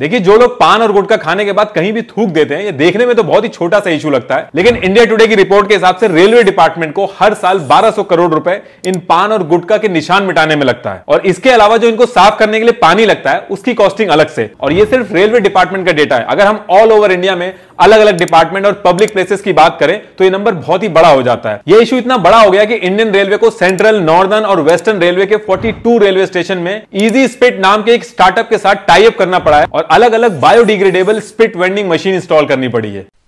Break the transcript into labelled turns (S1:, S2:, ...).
S1: देखिए जो लोग पान और गुटखा खाने के बाद कहीं भी थूक देते हैं ये देखने में तो बहुत ही छोटा सा इशू लगता है लेकिन इंडिया टुडे की रिपोर्ट के हिसाब से रेलवे डिपार्टमेंट को हर साल 1200 करोड़ रुपए इन पान और गुटखा के निशान मिटाने में लगता है और इसके अलावा जो इनको साफ करने के लिए पानी लगता है उसकी कॉस्टिंग अलग से और ये सिर्फ रेलवे डिपार्टमेंट का डेटा है अगर हम ऑल ओवर इंडिया में अलग अलग डिपार्टमेंट और पब्लिक प्लेसेस की बात करें तो ये नंबर बहुत ही बड़ा हो जाता है ये इशू इतना बड़ा हो गया कि इंडियन रेलवे को सेंट्रल नॉर्दर्न और वेस्टर्न रेलवे के 42 रेलवे स्टेशन में इजी स्पिट नाम के एक स्टार्टअप के साथ टाइप करना पड़ा है और अलग अलग biodegradable spit vending machine install करनी पड़ी है